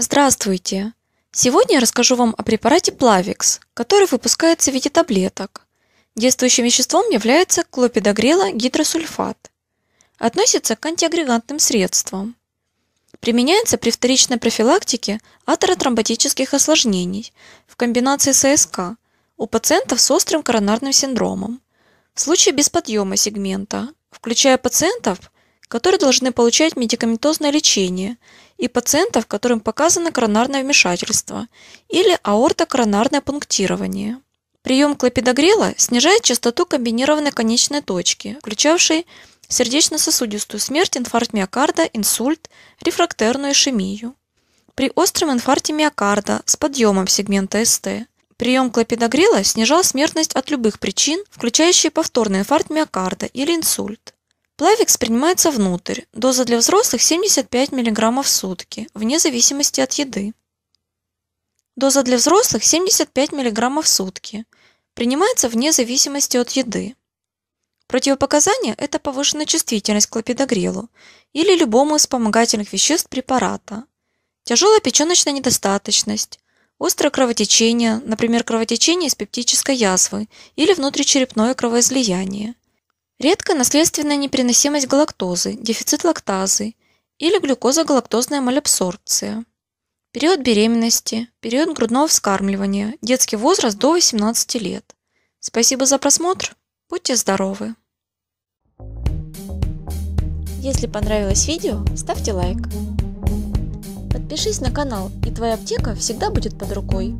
Здравствуйте! Сегодня я расскажу вам о препарате Plavix, который выпускается в виде таблеток. Действующим веществом является клопидогрела гидросульфат. Относится к антиагрегантным средствам. Применяется при вторичной профилактике атеротромботических осложнений в комбинации с АСК у пациентов с острым коронарным синдромом. В случае бесподъема сегмента, включая пациентов, которые должны получать медикаментозное лечение и пациентов, которым показано коронарное вмешательство или аортокоронарное пунктирование. Прием клопидогрела снижает частоту комбинированной конечной точки, включавшей сердечно-сосудистую смерть, инфаркт миокарда, инсульт, рефрактерную ишемию. При остром инфаркте миокарда с подъемом сегмента СТ прием клопидогрела снижал смертность от любых причин, включающих повторный инфаркт миокарда или инсульт. Плавикс принимается внутрь. Доза для взрослых 75 мг в сутки, вне зависимости от еды. Доза для взрослых 75 мг в сутки. Принимается вне зависимости от еды. Противопоказания: это повышенная чувствительность к лапидогрелу или любому из вспомогательных веществ препарата, тяжелая печеночная недостаточность, острое кровотечение, например, кровотечение из пептической язвы или внутричерепное кровоизлияние, Редко наследственная непереносимость галактозы, дефицит лактазы или глюкозогалактозная малябсорбция. Период беременности, период грудного вскармливания, детский возраст до 18 лет. Спасибо за просмотр. Будьте здоровы! Если понравилось видео, ставьте лайк. Подпишись на канал, и твоя аптека всегда будет под рукой.